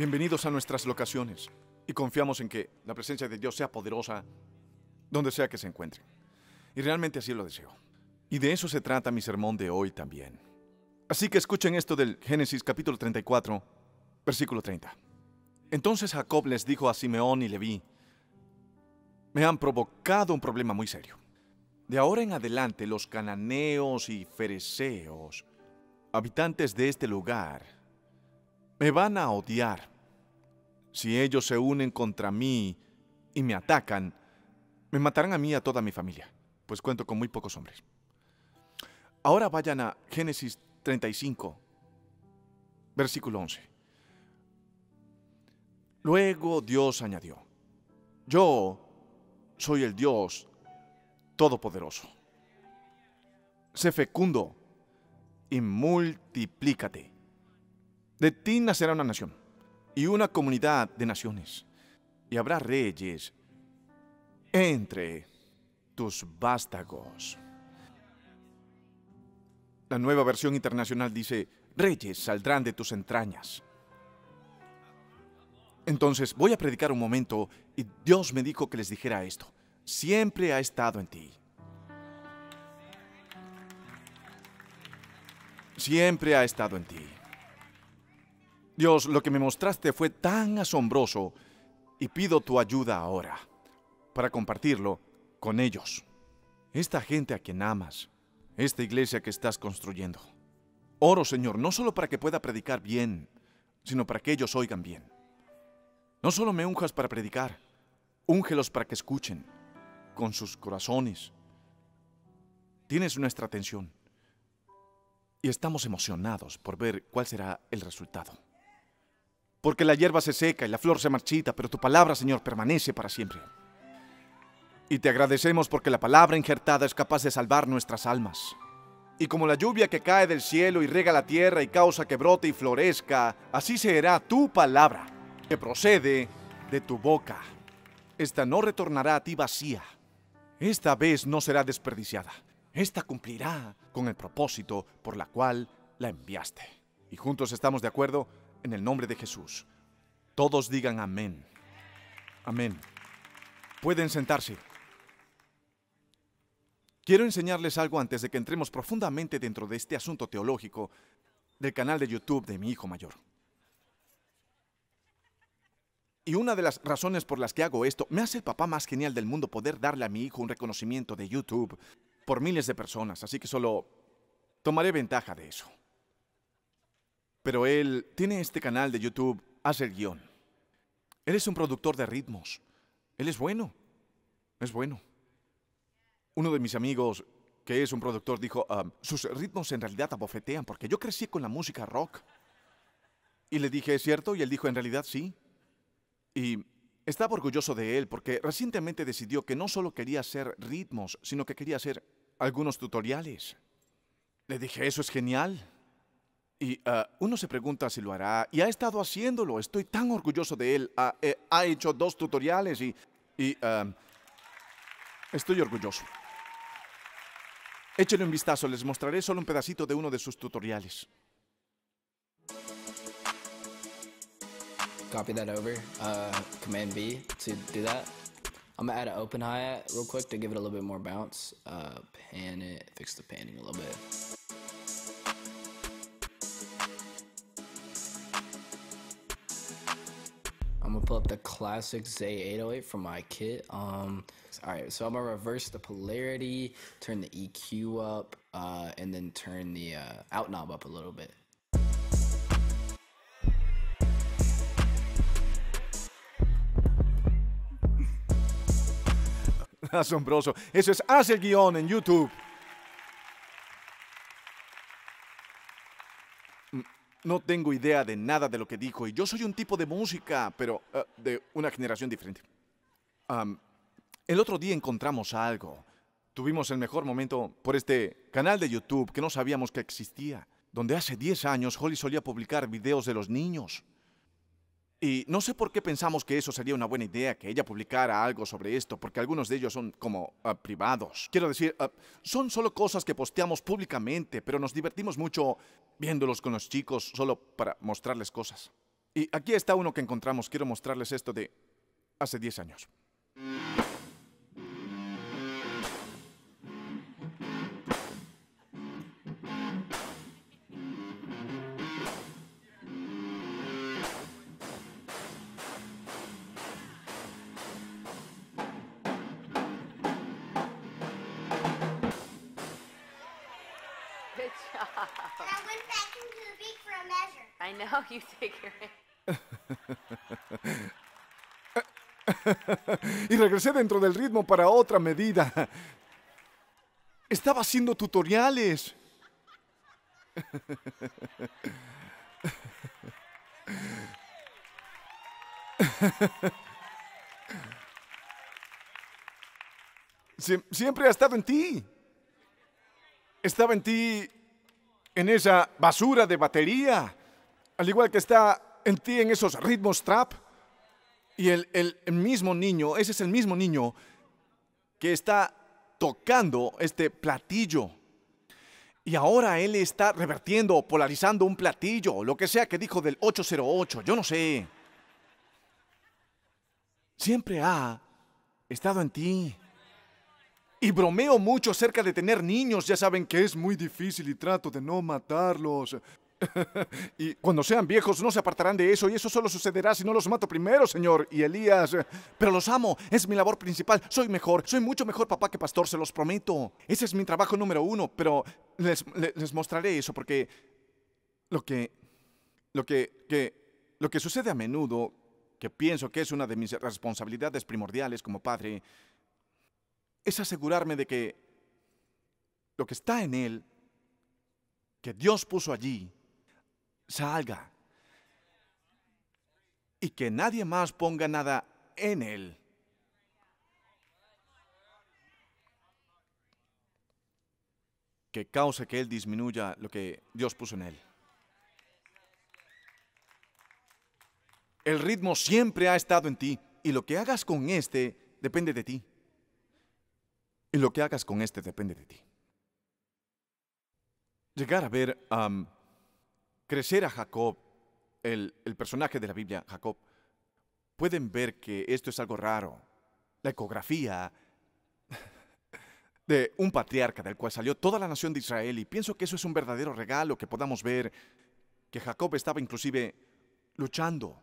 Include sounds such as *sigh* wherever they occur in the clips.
Bienvenidos a nuestras locaciones y confiamos en que la presencia de Dios sea poderosa donde sea que se encuentren. Y realmente así lo deseo. Y de eso se trata mi sermón de hoy también. Así que escuchen esto del Génesis capítulo 34, versículo 30. Entonces Jacob les dijo a Simeón y Leví, me han provocado un problema muy serio. De ahora en adelante los cananeos y fereceos, habitantes de este lugar, me van a odiar si ellos se unen contra mí y me atacan, me matarán a mí y a toda mi familia, pues cuento con muy pocos hombres. Ahora vayan a Génesis 35, versículo 11. Luego Dios añadió, yo soy el Dios Todopoderoso. Sé fecundo y multiplícate. De ti nacerá una nación y una comunidad de naciones, y habrá reyes entre tus vástagos. La nueva versión internacional dice, reyes saldrán de tus entrañas. Entonces voy a predicar un momento y Dios me dijo que les dijera esto. Siempre ha estado en ti. Siempre ha estado en ti. Dios, lo que me mostraste fue tan asombroso y pido tu ayuda ahora para compartirlo con ellos. Esta gente a quien amas, esta iglesia que estás construyendo. Oro, Señor, no solo para que pueda predicar bien, sino para que ellos oigan bien. No solo me unjas para predicar, úngelos para que escuchen con sus corazones. Tienes nuestra atención y estamos emocionados por ver cuál será el resultado porque la hierba se seca y la flor se marchita, pero tu palabra, Señor, permanece para siempre. Y te agradecemos porque la palabra injertada es capaz de salvar nuestras almas. Y como la lluvia que cae del cielo y rega la tierra y causa que brote y florezca, así será tu palabra, que procede de tu boca. Esta no retornará a ti vacía. Esta vez no será desperdiciada. Esta cumplirá con el propósito por la cual la enviaste. Y juntos estamos de acuerdo en el nombre de Jesús. Todos digan amén. Amén. Pueden sentarse. Quiero enseñarles algo antes de que entremos profundamente dentro de este asunto teológico del canal de YouTube de mi hijo mayor. Y una de las razones por las que hago esto, me hace el papá más genial del mundo poder darle a mi hijo un reconocimiento de YouTube por miles de personas, así que solo tomaré ventaja de eso. Pero él tiene este canal de YouTube, hace el guión. Él es un productor de ritmos. Él es bueno. Es bueno. Uno de mis amigos, que es un productor, dijo, ah, sus ritmos en realidad abofetean porque yo crecí con la música rock. Y le dije, ¿es cierto? Y él dijo, en realidad sí. Y estaba orgulloso de él porque recientemente decidió que no solo quería hacer ritmos, sino que quería hacer algunos tutoriales. Le dije, eso es genial. Y ah, uno se pregunta si lo hará, y ha estado haciéndolo, estoy tan orgulloso de él, ah, eh, ha hecho dos tutoriales y, ah, estoy orgulloso. Échenle un vistazo, les mostraré solo un pedacito de uno de sus tutoriales. Copy that over, uh, Command B to do that. I'm gonna add an open hi-hat real quick to give it a little bit more bounce. Uh, pan it, fix the panning a little bit. I'm gonna pull up the classic Z808 from my kit. Um, all right, so I'm gonna reverse the polarity, turn the EQ up, uh, and then turn the uh, out knob up a little bit. *laughs* Asombroso. Eso es Haz el Guión en YouTube. no tengo idea de nada de lo que dijo y yo soy un tipo de música, pero eh, de una generación diferente. el otro día encontramos algo. Tuvimos el mejor momento por este canal de YouTube que no sabíamos que existía, donde hace 10 años Holly solía publicar videos de los niños. Y no sé por qué pensamos que eso sería una buena idea, que ella publicara algo sobre esto, porque algunos de ellos son como ah, privados. Quiero decir, ah, son solo cosas que posteamos públicamente, pero nos divertimos mucho viéndolos con los chicos solo para mostrarles cosas. Y aquí está uno que encontramos, quiero mostrarles esto de hace 10 años. *laughs* I know, you y regresé dentro del ritmo para otra medida. Estaba haciendo tutoriales. siempre ha estado en ti. Estaba en ti en esa basura de batería, al igual que está en ti en esos ritmos trap. Y el, mismo niño, ese es el mismo niño que está tocando este platillo. Y ahora él está revertiendo, polarizando un platillo, lo que sea que dijo del 808, yo no sé. Siempre ha estado en ti. Y bromeo mucho acerca de tener niños, ya saben que es muy difícil y trato de no matarlos. *laughs* y cuando sean viejos no se apartarán de eso y eso solo sucederá si no los mato primero, señor. Y Elías, pero los amo, es mi labor principal, soy mejor, soy mucho mejor papá que pastor, se los prometo. Ese es mi trabajo número uno, pero les, mostraré eso porque lo que, lo que, lo que sucede a menudo, que pienso que es una de mis responsabilidades primordiales como padre, es asegurarme de que lo que está en Él, que Dios puso allí, salga. Y que nadie más ponga nada en Él. que cause que Él disminuya lo que Dios puso en Él. El ritmo siempre ha estado en ti y lo que hagas con este depende de ti. Y lo que hagas con este depende de ti. Llegar a ver, crecer a Jacob, el, el personaje de la Biblia, Jacob, pueden ver que esto es algo raro. La ecografía de un patriarca del cual salió toda la nación de Israel y pienso que eso es un verdadero regalo que podamos ver que Jacob estaba inclusive luchando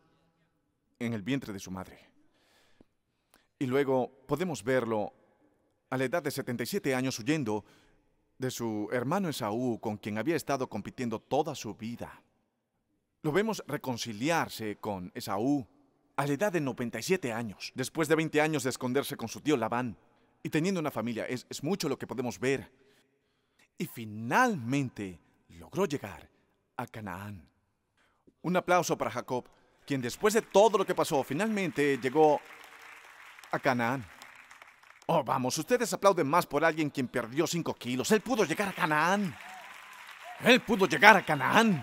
en el vientre de su madre. Y luego podemos verlo a la edad de 77 años huyendo de su hermano Esaú, con quien había estado compitiendo toda su vida. Lo vemos reconciliarse con Esaú a la edad de 97 años, después de 20 años de esconderse con su tío Labán y teniendo una familia. Es, es mucho lo que podemos ver. Y finalmente logró llegar a Canaán. Un aplauso para Jacob, quien después de todo lo que pasó, finalmente llegó a Canaán. Oh, vamos, ustedes aplauden más por alguien quien perdió cinco kilos. Él pudo llegar a Canaán. Él pudo llegar a Canaán.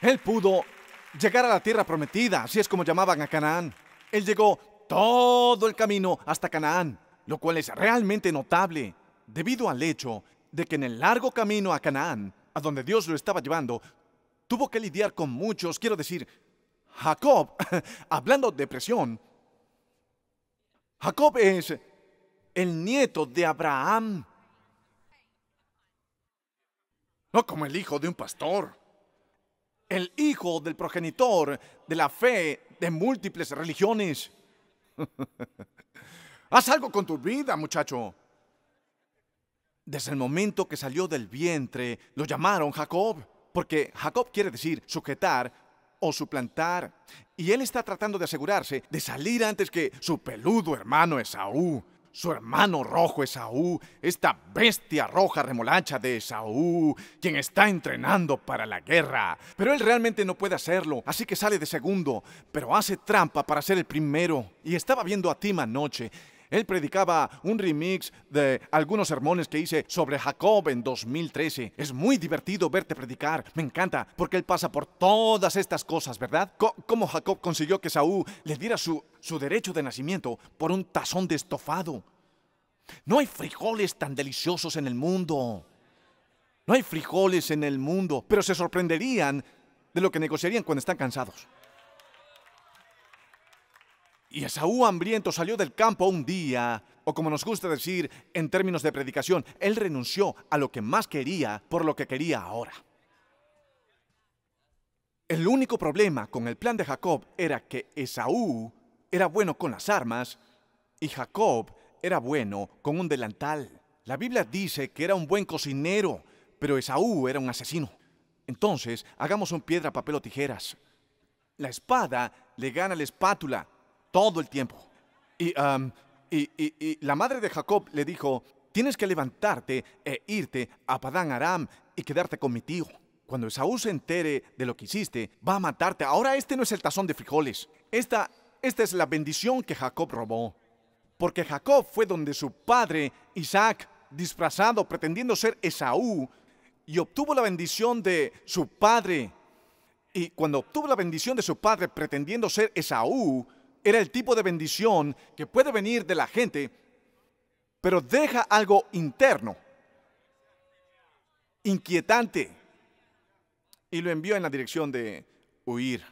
Él pudo llegar a la tierra prometida, así es como llamaban a Canaán. Él llegó todo el camino hasta Canaán, lo cual es realmente notable, debido al hecho de que en el largo camino a Canaán, a donde Dios lo estaba llevando, tuvo que lidiar con muchos, quiero decir, Jacob, *laughs* hablando de presión, Jacob es el nieto de Abraham. No como el hijo de un pastor. El hijo del progenitor de la fe de múltiples religiones. *laughs* Haz algo con tu vida, muchacho. Desde el momento que salió del vientre, lo llamaron Jacob, porque Jacob quiere decir sujetar o suplantar. Y él está tratando de asegurarse de salir antes que su peludo hermano Esaú su hermano rojo Esaú, esta bestia roja remolacha de Esaú, quien está entrenando para la guerra. Pero él realmente no puede hacerlo, así que sale de segundo, pero hace trampa para ser el primero. Y estaba viendo a Tim anoche él predicaba un remix de algunos sermones que hice sobre Jacob en 2013. Es muy divertido verte predicar, me encanta, porque él pasa por todas estas cosas, ¿verdad? cómo Jacob consiguió que Saúl le diera su, su derecho de nacimiento por un tazón de estofado. No hay frijoles tan deliciosos en el mundo. No hay frijoles en el mundo, pero se sorprenderían de lo que negociarían cuando están cansados. Y Esaú hambriento salió del campo un día, o como nos gusta decir en términos de predicación, él renunció a lo que más quería por lo que quería ahora. El único problema con el plan de Jacob era que Esaú era bueno con las armas y Jacob era bueno con un delantal. La Biblia dice que era un buen cocinero, pero Esaú era un asesino. Entonces, hagamos un piedra, papel o tijeras. La espada le gana la espátula todo el tiempo. Y, la madre de Jacob le dijo, tienes que levantarte e irte a Padán Aram y quedarte con mi tío. Cuando Esaú se entere de lo que hiciste, va a matarte. Ahora este no es el tazón de frijoles. Esta, esta es la bendición que Jacob robó. Porque Jacob fue donde su padre, Isaac, disfrazado, pretendiendo ser Esaú, y obtuvo la bendición de su padre. Y cuando obtuvo la bendición de su padre, pretendiendo ser Esaú, era el tipo de bendición que puede venir de la gente, pero deja algo interno, inquietante, y lo envió en la dirección de huir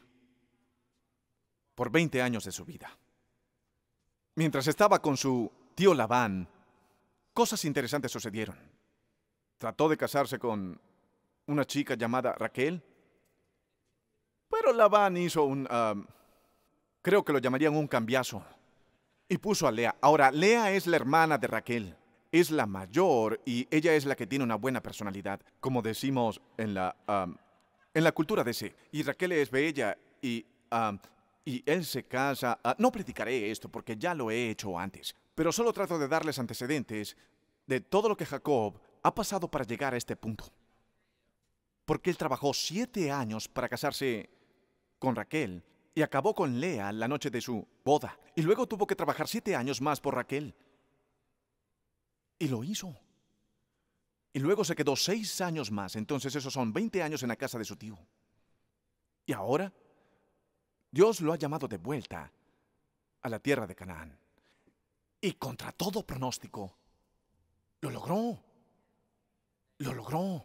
por 20 años de su vida. Mientras estaba con su tío Labán, cosas interesantes sucedieron. Trató de casarse con una chica llamada Raquel, pero Labán hizo un... Um, creo que lo llamarían un cambiazo. Y puso a Lea. Ahora, Lea es la hermana de Raquel. Es la mayor y ella es la que tiene una buena personalidad, como decimos en la, en la cultura de ese. Y Raquel es bella y, y él se casa. Ah, no predicaré esto porque ya lo he hecho antes, pero solo trato de darles antecedentes de todo lo que Jacob ha pasado para llegar a este punto. Porque él trabajó siete años para casarse con Raquel y acabó con Lea la noche de su boda. Y luego tuvo que trabajar siete años más por Raquel. Y lo hizo. Y luego se quedó seis años más. Entonces esos son veinte años en la casa de su tío. Y ahora Dios lo ha llamado de vuelta a la tierra de Canaán. Y contra todo pronóstico, lo logró. Lo logró.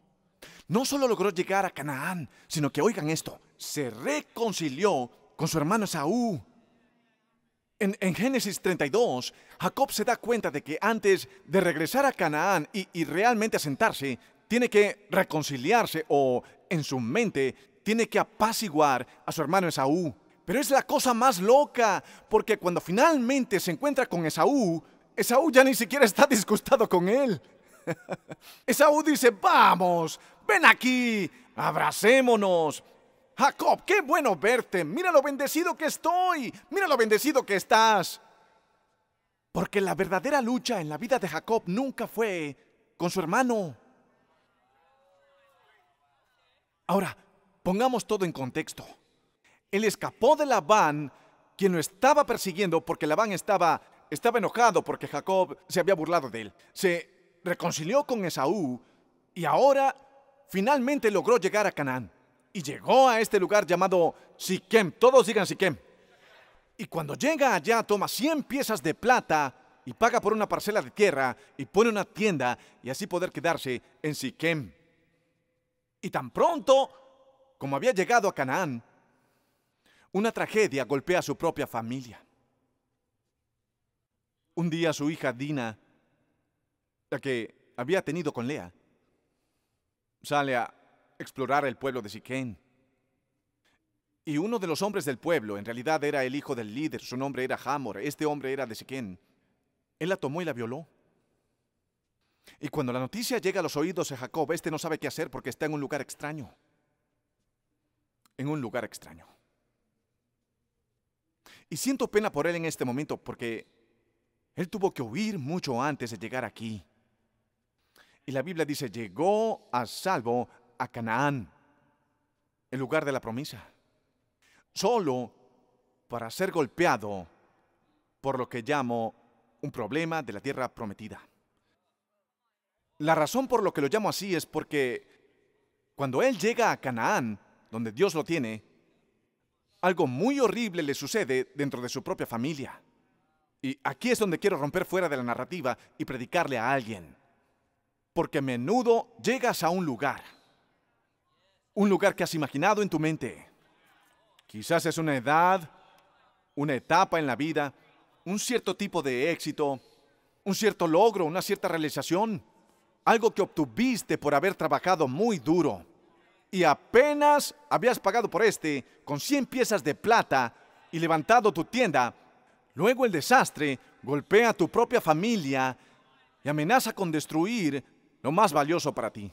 No solo logró llegar a Canaán, sino que oigan esto, se reconcilió con su hermano Esaú. En, Génesis 32, Jacob se da cuenta de que antes de regresar a Canaán y, y realmente asentarse, tiene que reconciliarse o en su mente tiene que apaciguar a su hermano Esaú. Pero es la cosa más loca, porque cuando finalmente se encuentra con Esaú, Esaú ya ni siquiera está disgustado con él. *laughs* Esaú dice, vamos, ven aquí, abracémonos, Jacob, qué bueno verte. Mira lo bendecido que estoy. Mira lo bendecido que estás. Porque la verdadera lucha en la vida de Jacob nunca fue con su hermano. Ahora, pongamos todo en contexto. Él escapó de Labán, quien lo estaba persiguiendo porque Labán estaba, estaba enojado porque Jacob se había burlado de él. Se reconcilió con Esaú y ahora finalmente logró llegar a Canaán y llegó a este lugar llamado Siquem. Todos digan Siquem. Y cuando llega allá, toma 100 piezas de plata y paga por una parcela de tierra y pone una tienda y así poder quedarse en Siquem. Y tan pronto como había llegado a Canaán, una tragedia golpea a su propia familia. Un día su hija Dina, la que había tenido con Lea, sale a, explorar el pueblo de Siquén. Y uno de los hombres del pueblo, en realidad era el hijo del líder, su nombre era Hamor, este hombre era de Siquén. Él la tomó y la violó. Y cuando la noticia llega a los oídos de Jacob, este no sabe qué hacer porque está en un lugar extraño. En un lugar extraño. Y siento pena por él en este momento porque él tuvo que huir mucho antes de llegar aquí. Y la Biblia dice, llegó a salvo a Canaán, el lugar de la promesa, solo para ser golpeado por lo que llamo un problema de la tierra prometida. La razón por lo que lo llamo así es porque cuando él llega a Canaán, donde Dios lo tiene, algo muy horrible le sucede dentro de su propia familia. Y aquí es donde quiero romper fuera de la narrativa y predicarle a alguien. Porque a menudo llegas a un lugar un lugar que has imaginado en tu mente. Quizás es una edad, una etapa en la vida, un cierto tipo de éxito, un cierto logro, una cierta realización, algo que obtuviste por haber trabajado muy duro. Y apenas habías pagado por este con 100 piezas de plata y levantado tu tienda, luego el desastre golpea a tu propia familia y amenaza con destruir lo más valioso para ti.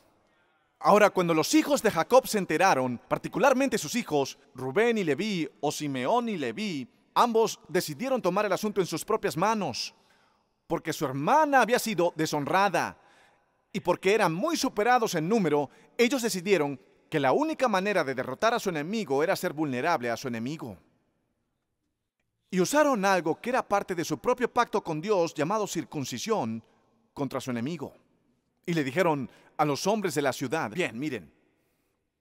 Ahora, cuando los hijos de Jacob se enteraron, particularmente sus hijos, Rubén y Leví, o Simeón y Leví, ambos decidieron tomar el asunto en sus propias manos, porque su hermana había sido deshonrada, y porque eran muy superados en número, ellos decidieron que la única manera de derrotar a su enemigo era ser vulnerable a su enemigo. Y usaron algo que era parte de su propio pacto con Dios llamado circuncisión contra su enemigo. Y le dijeron a los hombres de la ciudad, bien, miren,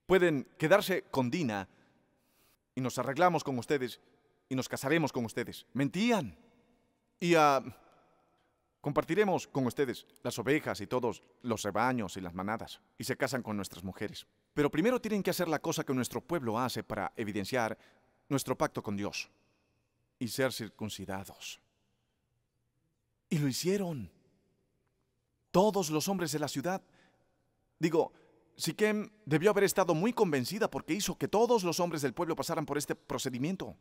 pueden quedarse con Dina y nos arreglamos con ustedes y nos casaremos con ustedes. Mentían. Y ah, compartiremos con ustedes las ovejas y todos los rebaños y las manadas. Y se casan con nuestras mujeres. Pero primero tienen que hacer la cosa que nuestro pueblo hace para evidenciar nuestro pacto con Dios. Y ser circuncidados. Y lo hicieron. Todos los hombres de la ciudad, digo, Siquem debió haber estado muy convencida porque hizo que todos los hombres del pueblo pasaran por este procedimiento.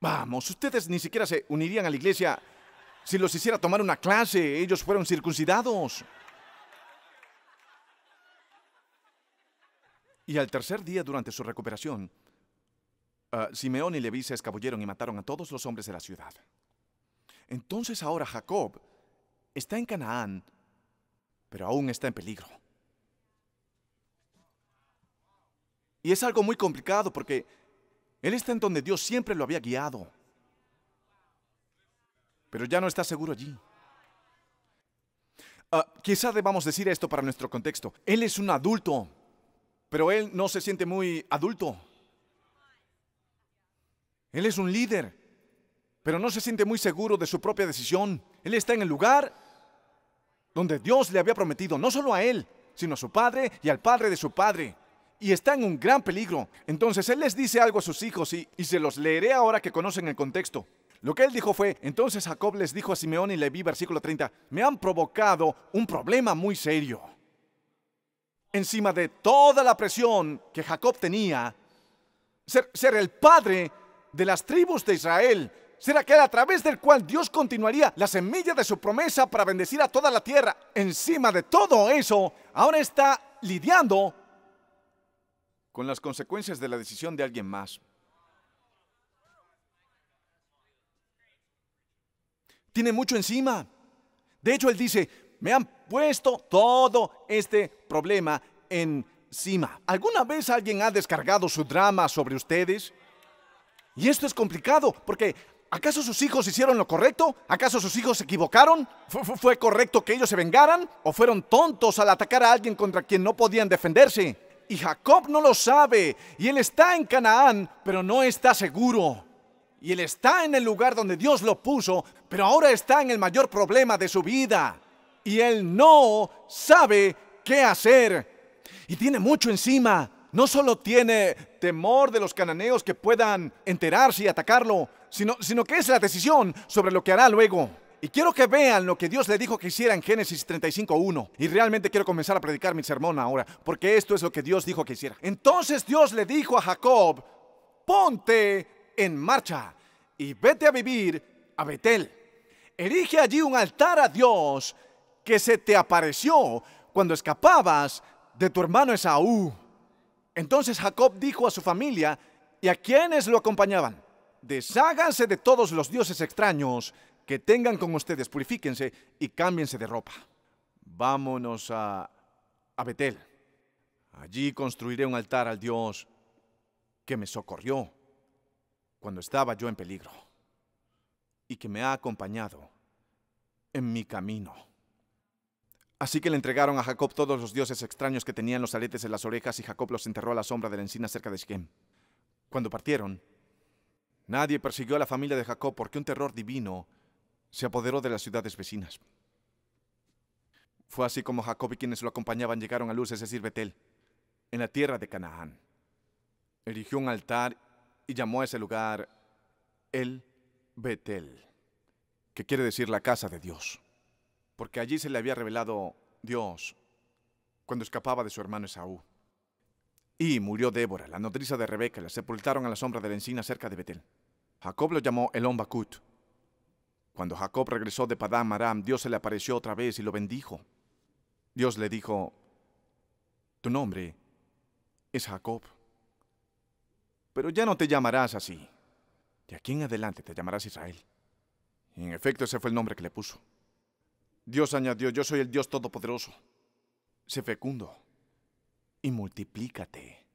Vamos, ustedes ni siquiera se unirían a la iglesia si los hiciera tomar una clase. Ellos fueron circuncidados. Y al tercer día, durante su recuperación, ah, Simeón y Leví se escabulleron y mataron a todos los hombres de la ciudad. Entonces ahora Jacob está en Canaán, pero aún está en peligro. Y es algo muy complicado porque él está en donde Dios siempre lo había guiado, pero ya no está seguro allí. Ah, quizá debamos decir esto para nuestro contexto. Él es un adulto, pero él no se siente muy adulto. Él es un líder, pero no se siente muy seguro de su propia decisión. Él está en el lugar donde Dios le había prometido, no solo a él, sino a su padre y al padre de su padre. Y está en un gran peligro. Entonces él les dice algo a sus hijos y, se los leeré ahora que conocen el contexto. Lo que él dijo fue, entonces Jacob les dijo a Simeón y Leví, versículo 30, me han provocado un problema muy serio. Encima de toda la presión que Jacob tenía, ser el padre de las tribus de Israel, será que a través del cual Dios continuaría la semilla de su promesa para bendecir a toda la tierra. Encima de todo eso, ahora está lidiando con las consecuencias de la decisión de alguien más. Tiene mucho encima. De hecho, él dice, me han puesto todo este problema encima. ¿Alguna vez alguien ha descargado su drama sobre ustedes? Y esto es complicado porque ¿Acaso sus hijos hicieron lo correcto? ¿Acaso sus hijos se equivocaron? ¿Fue, correcto que ellos se vengaran? ¿O fueron tontos al atacar a alguien contra quien no podían defenderse? Y Jacob no lo sabe, y él está en Canaán, pero no está seguro. Y él está en el lugar donde Dios lo puso, pero ahora está en el mayor problema de su vida. Y él no sabe qué hacer. Y tiene mucho encima. No solo tiene temor de los cananeos que puedan enterarse y atacarlo, sino, que es la decisión sobre lo que hará luego. Y quiero que vean lo que Dios le dijo que hiciera en Génesis 35.1. Y realmente quiero comenzar a predicar mi sermón ahora, porque esto es lo que Dios dijo que hiciera. Entonces Dios le dijo a Jacob, ponte en marcha y vete a vivir a Betel. Erige allí un altar a Dios que se te apareció cuando escapabas de tu hermano Esaú. Entonces Jacob dijo a su familia y a quienes lo acompañaban, desháganse de todos los dioses extraños que tengan con ustedes, purifíquense y cámbiense de ropa. Vámonos a, Betel. Allí construiré un altar al Dios que me socorrió cuando estaba yo en peligro y que me ha acompañado en mi camino. Así que le entregaron a Jacob todos los dioses extraños que tenían los aletes en las orejas y Jacob los enterró a la sombra de la encina cerca de Shechem. Cuando partieron, Nadie persiguió a la familia de Jacob porque un terror divino se apoderó de las ciudades vecinas. Fue así como Jacob y quienes lo acompañaban llegaron a Luz, es decir, Betel, en la tierra de Canaán. Erigió un altar y llamó a ese lugar el Betel, que quiere decir la casa de Dios, porque allí se le había revelado Dios cuando escapaba de su hermano Esaú. Y murió Débora, la nodriza de Rebeca, la sepultaron a la sombra de la encina cerca de Betel. Jacob lo llamó Elon Bakut. Cuando Jacob regresó de Padam Aram, Dios se le apareció otra vez y lo bendijo. Dios le dijo, tu nombre es Jacob, pero ya no te llamarás así. De aquí en adelante te llamarás Israel. Y en efecto ese fue el nombre que le puso. Dios añadió, yo soy el Dios Todopoderoso. Sé fecundo y multiplícate.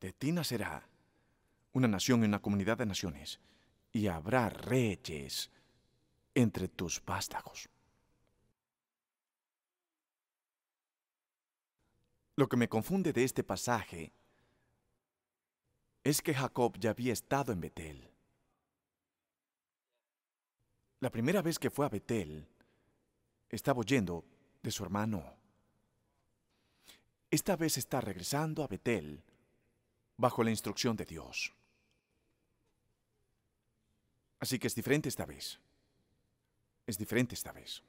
De ti nacerá una nación y una comunidad de naciones, y habrá reyes entre tus vástagos. Lo que me confunde de este pasaje es que Jacob ya había estado en Betel. La primera vez que fue a Betel, estaba oyendo de su hermano esta vez está regresando a Betel bajo la instrucción de Dios. Así que es diferente esta vez. Es diferente esta vez.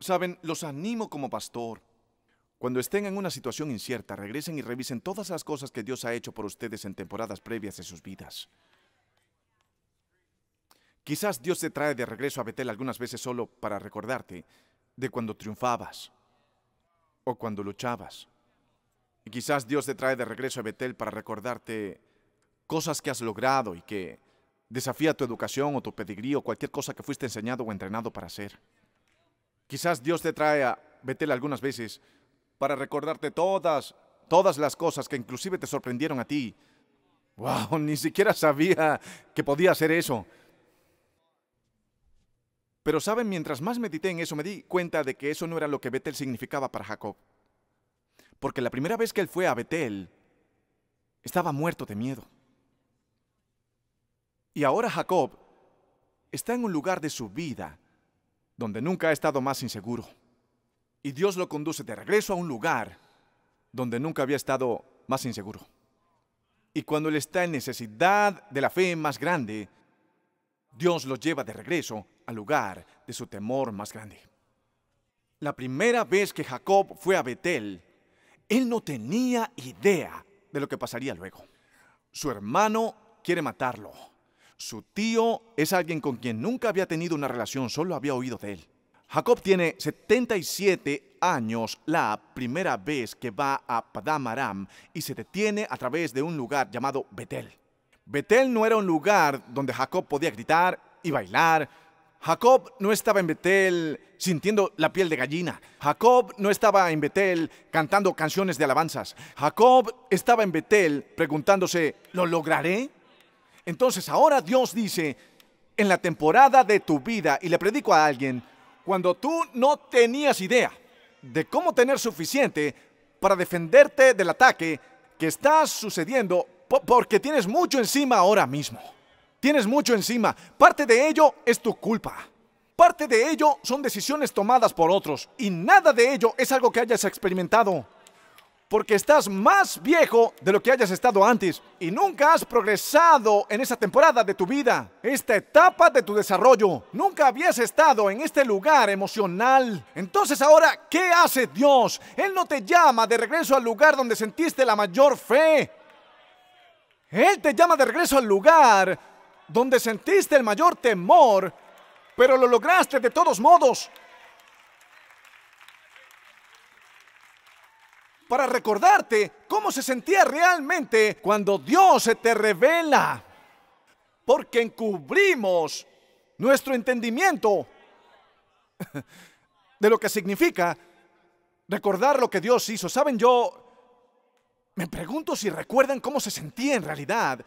Saben, los animo como pastor. Cuando estén en una situación incierta, regresen y revisen todas las cosas que Dios ha hecho por ustedes en temporadas previas de sus vidas. Quizás Dios te trae de regreso a Betel algunas veces solo para recordarte de cuando triunfabas, o cuando luchabas. Y quizás Dios te trae de regreso a Betel para recordarte cosas que has logrado y que desafía tu educación o tu pedigrí o cualquier cosa que fuiste enseñado o entrenado para hacer. Quizás Dios te trae a Betel algunas veces para recordarte todas, todas las cosas que inclusive te sorprendieron a ti. ¡Wow! *laughs* Ni siquiera sabía que podía hacer eso. Pero saben, mientras más medité en eso, me di cuenta de que eso no era lo que Betel significaba para Jacob. Porque la primera vez que él fue a Betel, estaba muerto de miedo. Y ahora Jacob está en un lugar de su vida donde nunca ha estado más inseguro. Y Dios lo conduce de regreso a un lugar donde nunca había estado más inseguro. Y cuando él está en necesidad de la fe más grande, Dios los lleva de regreso al lugar de su temor más grande. La primera vez que Jacob fue a Betel, él no tenía idea de lo que pasaría luego. Su hermano quiere matarlo. Su tío es alguien con quien nunca había tenido una relación, solo había oído de él. Jacob tiene 77 años la primera vez que va a Padam y se detiene a través de un lugar llamado Betel. Betel no era un lugar donde Jacob podía gritar y bailar. Jacob no estaba en Betel sintiendo la piel de gallina. Jacob no estaba en Betel cantando canciones de alabanzas. Jacob estaba en Betel preguntándose, ¿lo lograré? Entonces ahora Dios dice, en la temporada de tu vida, y le predico a alguien, cuando tú no tenías idea de cómo tener suficiente para defenderte del ataque que está sucediendo porque tienes mucho encima ahora mismo. Tienes mucho encima. Parte de ello es tu culpa. Parte de ello son decisiones tomadas por otros. Y nada de ello es algo que hayas experimentado. Porque estás más viejo de lo que hayas estado antes. Y nunca has progresado en esa temporada de tu vida. Esta etapa de tu desarrollo. Nunca habías estado en este lugar emocional. Entonces ahora, ¿qué hace Dios? Él no te llama de regreso al lugar donde sentiste la mayor fe. Él te llama de regreso al lugar donde sentiste el mayor temor, pero lo lograste de todos modos. Para recordarte cómo se sentía realmente cuando Dios se te revela. Porque encubrimos nuestro entendimiento *laughs* de lo que significa recordar lo que Dios hizo. Saben, yo me pregunto si recuerdan cómo se sentía en realidad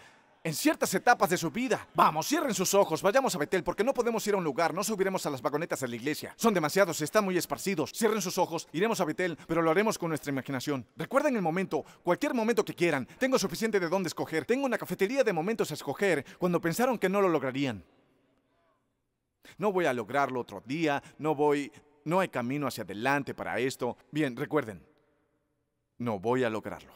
en ciertas etapas de su vida. Vamos, cierren sus ojos, vayamos a Betel, porque no podemos ir a un lugar, no subiremos a las vagonetas de la iglesia. Son demasiados, están muy esparcidos. Cierren sus ojos, iremos a Betel, pero lo haremos con nuestra imaginación. Recuerden el momento, cualquier momento que quieran. Tengo suficiente de dónde escoger. Tengo una cafetería de momentos a escoger cuando pensaron que no lo lograrían. No voy a lograrlo otro día, no voy... No hay camino hacia adelante para esto. Bien, recuerden, no voy a lograrlo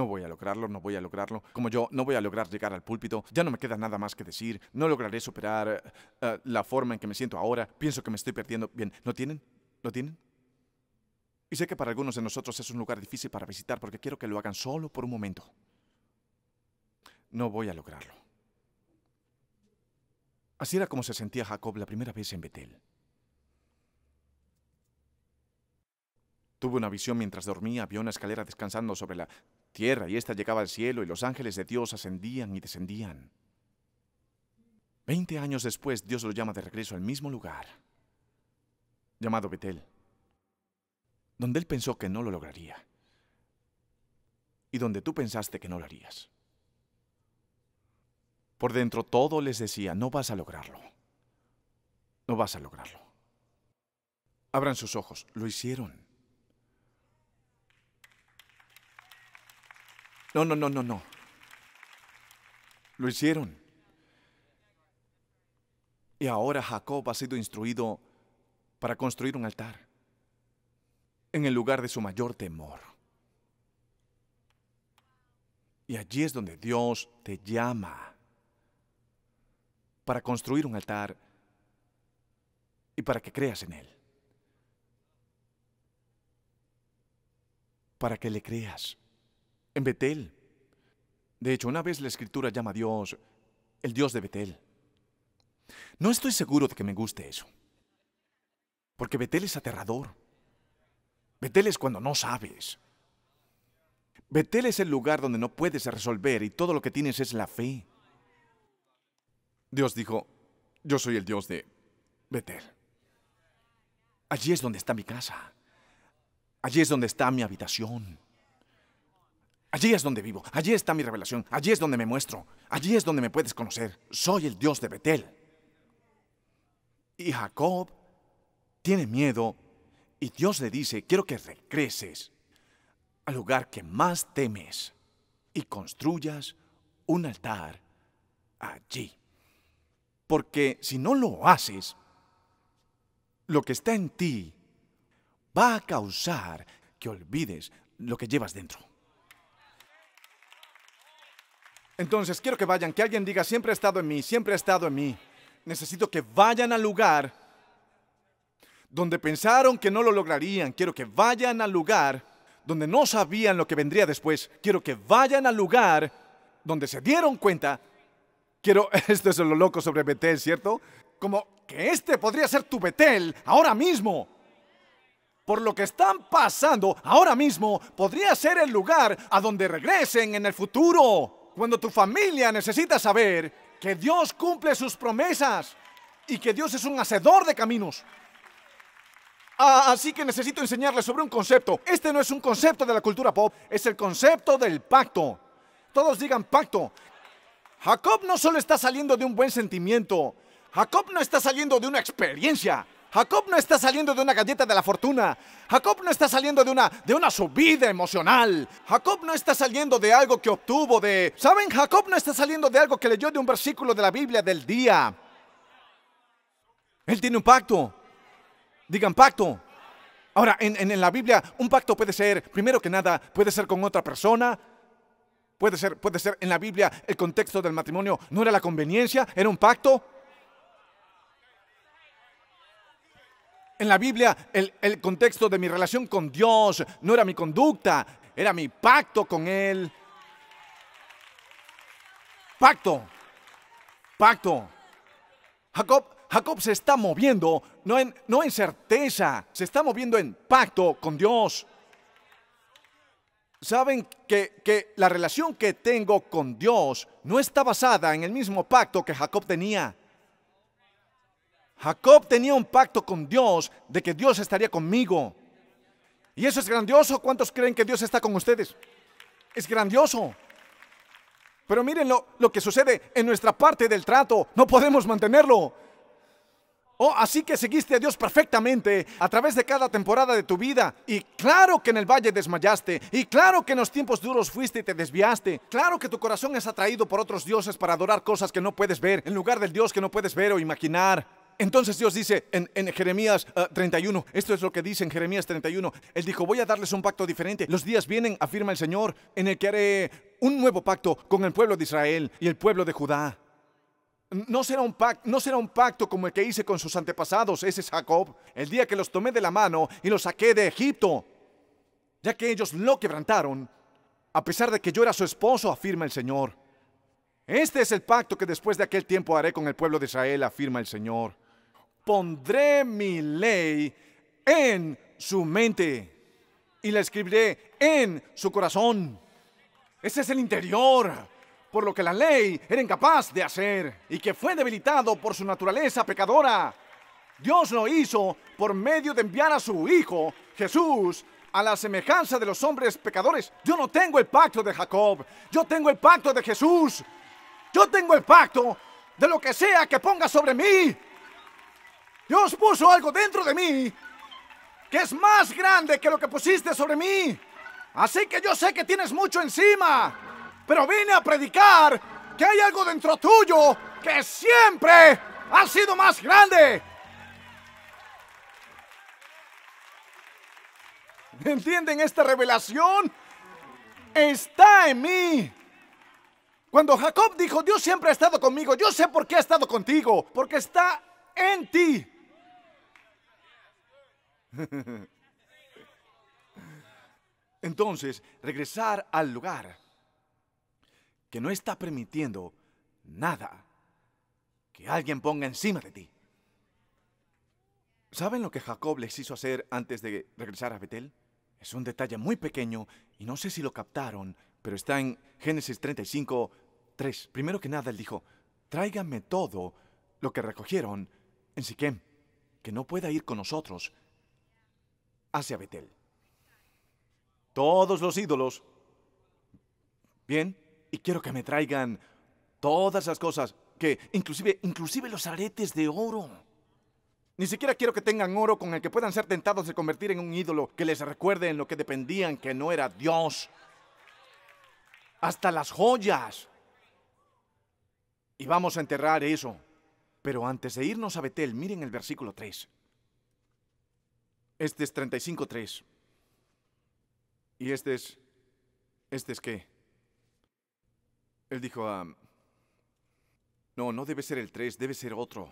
no voy a lograrlo, no voy a lograrlo, como yo no voy a lograr llegar al púlpito, ya no me queda nada más que decir, no lograré superar eh, eh, la forma en que me siento ahora, pienso que me estoy perdiendo. Bien, ¿no tienen? ¿Lo tienen? Y sé que para algunos de nosotros es un lugar difícil para visitar porque quiero que lo hagan solo por un momento. No voy a lograrlo. Así era como se sentía Jacob la primera vez en Betel. Tuve una visión mientras dormía, Vio una escalera descansando sobre la Tierra y ésta llegaba al cielo y los ángeles de Dios ascendían y descendían. Veinte años después Dios lo llama de regreso al mismo lugar, llamado Betel, donde él pensó que no lo lograría y donde tú pensaste que no lo harías. Por dentro todo les decía, no vas a lograrlo, no vas a lograrlo. Abran sus ojos, lo hicieron. No, no, no, no, no. Lo hicieron. Y ahora Jacob ha sido instruido para construir un altar en el lugar de su mayor temor. Y allí es donde Dios te llama para construir un altar y para que creas en Él. Para que le creas en Betel. De hecho, una vez la escritura llama a Dios el Dios de Betel. No estoy seguro de que me guste eso, porque Betel es aterrador. Betel es cuando no sabes. Betel es el lugar donde no puedes resolver y todo lo que tienes es la fe. Dios dijo, yo soy el Dios de Betel. Allí es donde está mi casa. Allí es donde está mi habitación. Allí es donde vivo, allí está mi revelación, allí es donde me muestro, allí es donde me puedes conocer. Soy el Dios de Betel. Y Jacob tiene miedo y Dios le dice, quiero que regreses al lugar que más temes y construyas un altar allí. Porque si no lo haces, lo que está en ti va a causar que olvides lo que llevas dentro. Entonces, quiero que vayan, que alguien diga, siempre ha estado en mí, siempre ha estado en mí. Necesito que vayan al lugar donde pensaron que no lo lograrían. Quiero que vayan al lugar donde no sabían lo que vendría después. Quiero que vayan al lugar donde se dieron cuenta. Quiero, *laughs* esto es lo loco sobre Betel, ¿cierto? Como que este podría ser tu Betel ahora mismo. Por lo que están pasando ahora mismo, podría ser el lugar a donde regresen en el futuro cuando tu familia necesita saber que Dios cumple sus promesas y que Dios es un hacedor de caminos. Ah, así que necesito enseñarles sobre un concepto. Este no es un concepto de la cultura pop, es el concepto del pacto. Todos digan pacto. Jacob no solo está saliendo de un buen sentimiento, Jacob no está saliendo de una experiencia. Jacob no está saliendo de una galleta de la fortuna. Jacob no está saliendo de una, de una subida emocional. Jacob no está saliendo de algo que obtuvo de... ¿Saben? Jacob no está saliendo de algo que leyó de un versículo de la Biblia del día. Él tiene un pacto. Digan pacto. Ahora, en la Biblia, un pacto puede ser, primero que nada, puede ser con otra persona, Puede ser, puede ser, en la Biblia el contexto del matrimonio no era la conveniencia, era un pacto. en la Biblia el, el contexto de mi relación con Dios no era mi conducta, era mi pacto con Él. Pacto, pacto. Jacob, Jacob se está moviendo no en, no en certeza, se está moviendo en pacto con Dios. Saben que, que la relación que tengo con Dios no está basada en el mismo pacto que Jacob tenía. Jacob tenía un pacto con Dios de que Dios estaría conmigo. Y eso es grandioso. ¿Cuántos creen que Dios está con ustedes? Es grandioso. Pero miren lo, que sucede en nuestra parte del trato. No podemos mantenerlo. Oh, así que seguiste a Dios perfectamente a través de cada temporada de tu vida. Y claro que en el valle desmayaste. Y claro que en los tiempos duros fuiste y te desviaste. Claro que tu corazón es atraído por otros dioses para adorar cosas que no puedes ver, en lugar del Dios que no puedes ver o imaginar. Entonces Dios dice en, Jeremías 31, ah, esto es lo que dice en Jeremías 31, Él dijo, voy a darles un pacto diferente. Los días vienen, afirma el Señor, en el que haré un nuevo pacto con el pueblo de Israel y el pueblo de Judá. No será, un pacto, no será un pacto como el que hice con sus antepasados, ese es Jacob, el día que los tomé de la mano y los saqué de Egipto, ya que ellos lo quebrantaron, a pesar de que yo era su esposo, afirma el Señor. Este es el pacto que después de aquel tiempo haré con el pueblo de Israel, afirma el Señor pondré mi ley en su mente y la escribiré en su corazón. Ese es el interior, por lo que la ley era incapaz de hacer y que fue debilitado por su naturaleza pecadora. Dios lo hizo por medio de enviar a su Hijo, Jesús, a la semejanza de los hombres pecadores. Yo no tengo el pacto de Jacob, yo tengo el pacto de Jesús, yo tengo el pacto de lo que sea que ponga sobre mí. Dios puso algo dentro de mí que es más grande que lo que pusiste sobre mí. Así que yo sé que tienes mucho encima, pero vine a predicar que hay algo dentro tuyo que siempre ha sido más grande. ¿Entienden esta revelación? Está en mí. Cuando Jacob dijo, Dios siempre ha estado conmigo, yo sé por qué ha estado contigo, porque está en ti. *laughs* Entonces, regresar al lugar que no está permitiendo nada que alguien ponga encima de ti. ¿Saben lo que Jacob les hizo hacer antes de regresar a Betel? Es un detalle muy pequeño y no sé si lo captaron, pero está en Génesis 35, 3. Primero que nada, él dijo, tráigame todo lo que recogieron en Siquem, que no pueda ir con nosotros, hacia Betel. Todos los ídolos. Bien, y quiero que me traigan todas las cosas que inclusive inclusive los aretes de oro. Ni siquiera quiero que tengan oro con el que puedan ser tentados de convertir en un ídolo que les recuerde en lo que dependían que no era Dios. Hasta las joyas. Y vamos a enterrar eso. Pero antes de irnos a Betel, miren el versículo 3. Este es 35.3. Y este es... ¿Este es qué? Él dijo ah, no, no debe ser el 3, debe ser otro.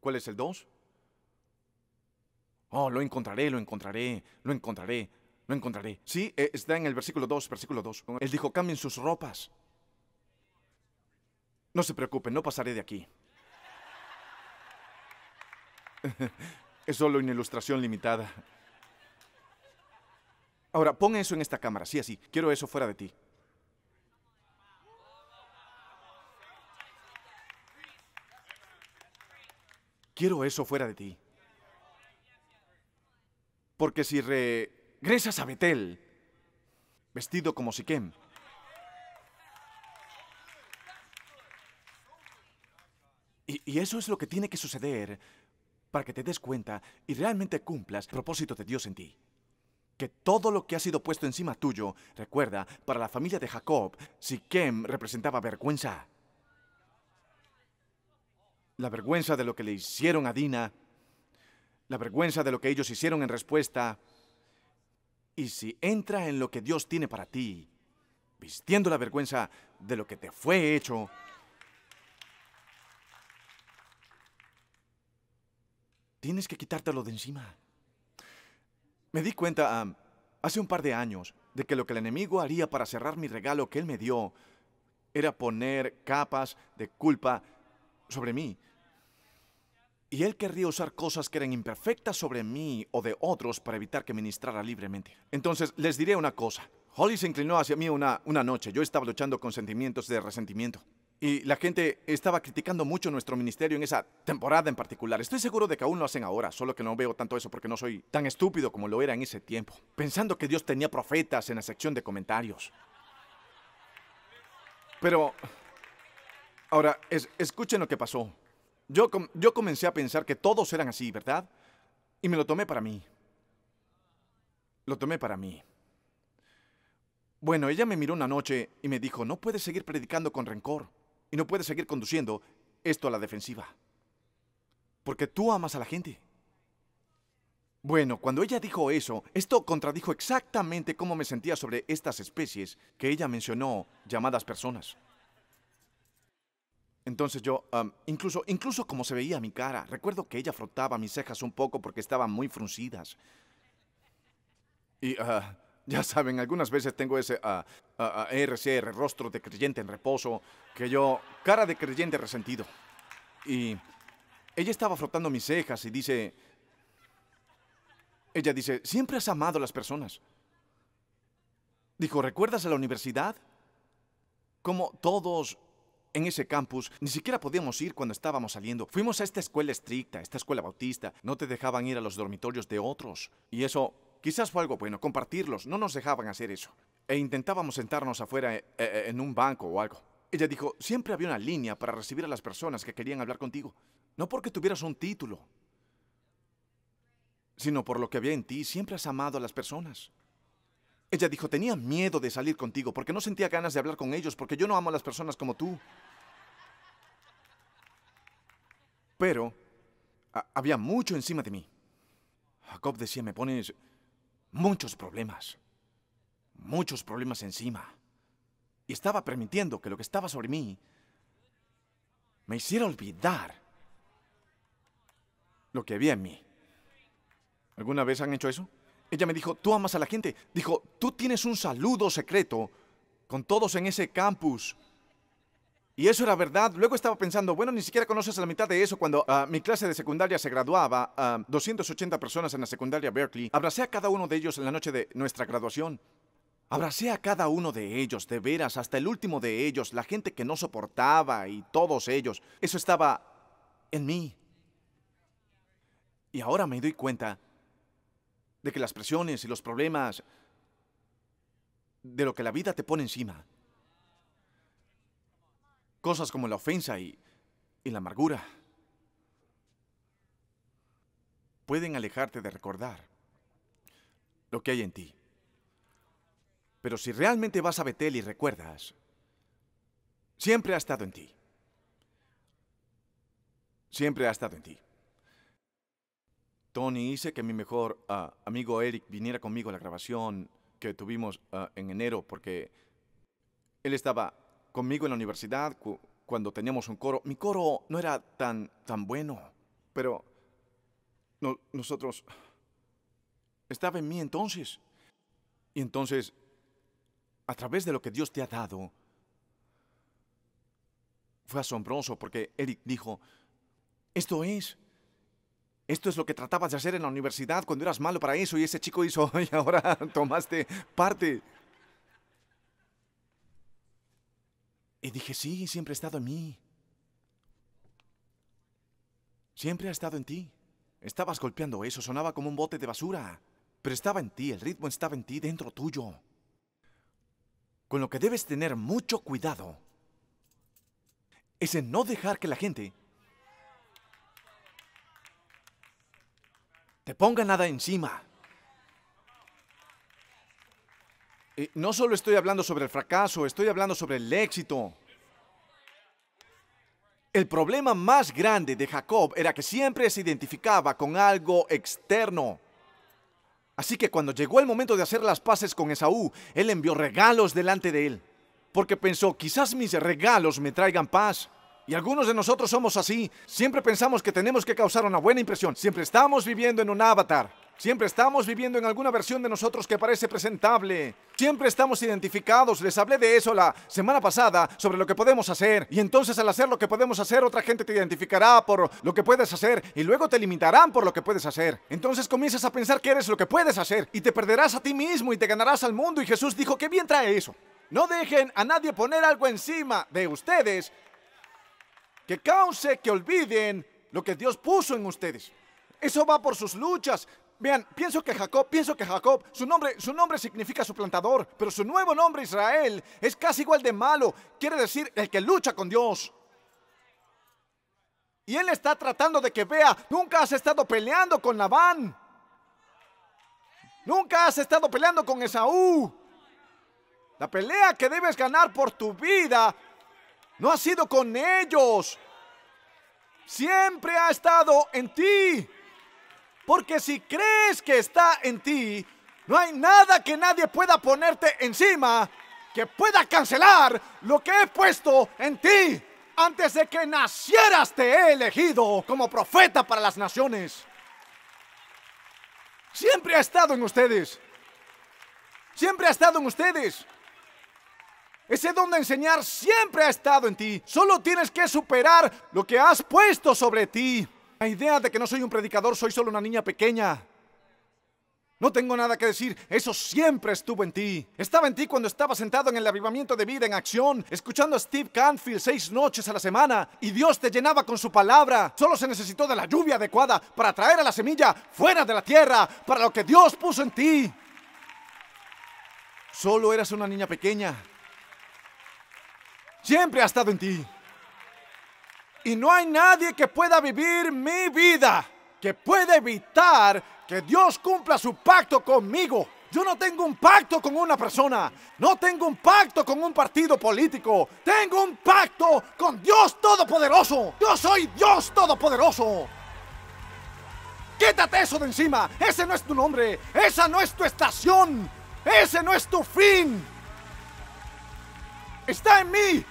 ¿Cuál es el 2? Oh, lo encontraré, lo encontraré, lo encontraré, lo encontraré. Sí, eh, está en el versículo 2, versículo 2. Él dijo, cambien sus ropas. No se preocupen, no pasaré de aquí. *laughs* Es solo una ilustración limitada. Ahora, pon eso en esta cámara, sí, así. Quiero eso fuera de ti. Quiero eso fuera de ti. Porque si regresas a Betel, vestido como Siquem, y eso es lo que tiene que suceder para que te des cuenta y realmente cumplas el propósito de Dios en ti. Que todo lo que ha sido puesto encima tuyo, recuerda, para la familia de Jacob, Siquem representaba vergüenza. La vergüenza de lo que le hicieron a Dina, la vergüenza de lo que ellos hicieron en respuesta. Y si entra en lo que Dios tiene para ti, vistiendo la vergüenza de lo que te fue hecho, Tienes que quitártelo de encima. Me di cuenta hace un par de años de que lo que el enemigo haría para cerrar mi regalo que él me dio era poner capas de culpa sobre mí. Y él querría usar cosas que eran imperfectas sobre mí o de otros para evitar que ministrara libremente. Entonces, les diré una cosa. Holly se inclinó hacia mí una noche. Yo estaba luchando con sentimientos de resentimiento. Y la gente estaba criticando mucho nuestro ministerio en esa temporada en particular. Estoy seguro de que aún lo hacen ahora, solo que no veo tanto eso porque no soy tan estúpido como lo era en ese tiempo, pensando que Dios tenía profetas en la sección de comentarios. Pero, ahora, escuchen lo que pasó. Yo, yo comencé a pensar que todos eran así, ¿verdad? Y me lo tomé para mí. Lo tomé para mí. Bueno, ella me miró una noche y me dijo, no puedes seguir predicando con rencor no puedes seguir conduciendo esto a la defensiva. Porque tú amas a la gente. Bueno, cuando ella dijo eso, esto contradijo exactamente cómo me sentía sobre estas especies que ella mencionó llamadas personas. Entonces yo, incluso, incluso como se veía mi cara, recuerdo que ella frotaba mis cejas un poco porque estaban muy fruncidas. Y ah, ya saben, algunas veces tengo ese ah, a RCR, rostro de creyente en reposo, que yo, cara de creyente resentido. Y ella estaba frotando mis cejas y dice, ella dice, siempre has amado a las personas. Dijo, ¿recuerdas a la universidad? Como todos en ese campus, ni siquiera podíamos ir cuando estábamos saliendo. Fuimos a esta escuela estricta, esta escuela bautista. No te dejaban ir a los dormitorios de otros. Y eso quizás fue algo bueno, compartirlos. No nos dejaban hacer eso e intentábamos sentarnos afuera eh, eh, eh, en un banco o algo. Ella dijo, siempre había una línea para recibir a las personas que querían hablar contigo, no porque tuvieras un título, sino por lo que había en ti, siempre has amado a las personas. Ella dijo, tenía miedo de salir contigo porque no sentía ganas de hablar con ellos, porque yo no amo a las personas como tú. Pero había mucho encima de mí. Jacob decía, me pones muchos problemas muchos problemas encima. Y estaba permitiendo que lo que estaba sobre mí me hiciera olvidar lo que había en mí. ¿Alguna vez han hecho eso? Ella me dijo, tú amas a la gente. Dijo, tú tienes un saludo secreto con todos en ese campus. Y eso era verdad. Luego estaba pensando, bueno, ni siquiera conoces la mitad de eso. Cuando ah, mi clase de secundaria se graduaba, 280 ah, personas en la secundaria Berkeley, abracé a cada uno de ellos en la noche de nuestra graduación. Abracé a cada uno de ellos, de veras, hasta el último de ellos, la gente que no soportaba y todos ellos. Eso estaba en mí. Y ahora me doy cuenta de que las presiones y los problemas de lo que la vida te pone encima. Cosas como la ofensa y, y la amargura pueden alejarte de recordar lo que hay en ti. Pero si realmente vas a Betel y recuerdas, siempre ha estado en ti. Siempre ha estado en ti. Tony, hice que mi mejor ah, amigo Eric viniera conmigo a la grabación que tuvimos ah, en enero porque él estaba conmigo en la universidad cuando teníamos un coro. Mi coro no era tan, tan bueno, pero nosotros... Estaba en mí entonces. Y entonces a través de lo que Dios te ha dado. Fue asombroso porque Eric dijo, esto es, esto es lo que tratabas de hacer en la universidad cuando eras malo para eso y ese chico hizo, *laughs* y ahora tomaste parte. Y dije, sí, siempre ha estado en mí. Siempre ha estado en ti. Estabas golpeando eso, sonaba como un bote de basura, pero estaba en ti, el ritmo estaba en ti, dentro tuyo con lo que debes tener mucho cuidado es en no dejar que la gente te ponga nada encima. no solo estoy hablando sobre el fracaso, estoy hablando sobre el éxito. El problema más grande de Jacob era que siempre se identificaba con algo externo. Así que cuando llegó el momento de hacer las paces con Esaú, él envió regalos delante de él, porque pensó, quizás mis regalos me traigan paz. Y algunos de nosotros somos así. Siempre pensamos que tenemos que causar una buena impresión. Siempre estamos viviendo en un avatar. Siempre estamos viviendo en alguna versión de nosotros que parece presentable. Siempre estamos identificados. Les hablé de eso la semana pasada sobre lo que podemos hacer. Y entonces al hacer lo que podemos hacer, otra gente te identificará por lo que puedes hacer y luego te limitarán por lo que puedes hacer. Entonces comienzas a pensar que eres lo que puedes hacer y te perderás a ti mismo y te ganarás al mundo. Y Jesús dijo, que bien trae eso. No dejen a nadie poner algo encima de ustedes que cause que olviden lo que Dios puso en ustedes. Eso va por sus luchas. Vean, pienso que Jacob, pienso que Jacob, su nombre, su nombre significa suplantador, pero su nuevo nombre Israel es casi igual de malo. Quiere decir el que lucha con Dios. Y él está tratando de que vea, nunca has estado peleando con Labán. Nunca has estado peleando con Esaú. La pelea que debes ganar por tu vida no ha sido con ellos. Siempre ha estado en ti. Porque si crees que está en ti, no hay nada que nadie pueda ponerte encima que pueda cancelar lo que he puesto en ti. Antes de que nacieras te he elegido como profeta para las naciones. Siempre ha estado en ustedes. Siempre ha estado en ustedes. Ese don de enseñar siempre ha estado en ti. Solo tienes que superar lo que has puesto sobre ti. La idea de que no soy un predicador, soy solo una niña pequeña. No tengo nada que decir, eso siempre estuvo en ti. Estaba en ti cuando estaba sentado en el avivamiento de vida en acción, escuchando a Steve Canfield seis noches a la semana, y Dios te llenaba con su palabra. Solo se necesitó de la lluvia adecuada para traer a la semilla fuera de la tierra, para lo que Dios puso en ti. Solo eras una niña pequeña, siempre ha estado en ti. Y no hay nadie que pueda vivir mi vida, que pueda evitar que Dios cumpla su pacto conmigo. Yo no tengo un pacto con una persona, no tengo un pacto con un partido político, tengo un pacto con Dios Todopoderoso. Yo soy Dios Todopoderoso. Quítate eso de encima, ese no es tu nombre, esa no es tu estación, ese no es tu fin. Está en mí,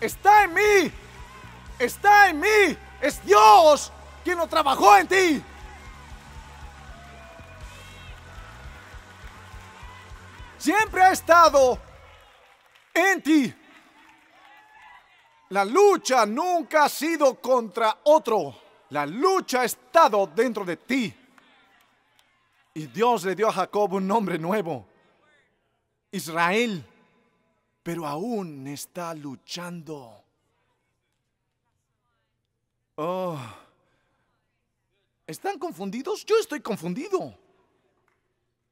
está en mí, está en mí, es Dios quien lo trabajó en ti. Siempre ha estado en ti. La lucha nunca ha sido contra otro. La lucha ha estado dentro de ti. Y Dios le dio a Jacob un nombre nuevo. Israel pero aún está luchando. Oh, ¿están confundidos? Yo estoy confundido.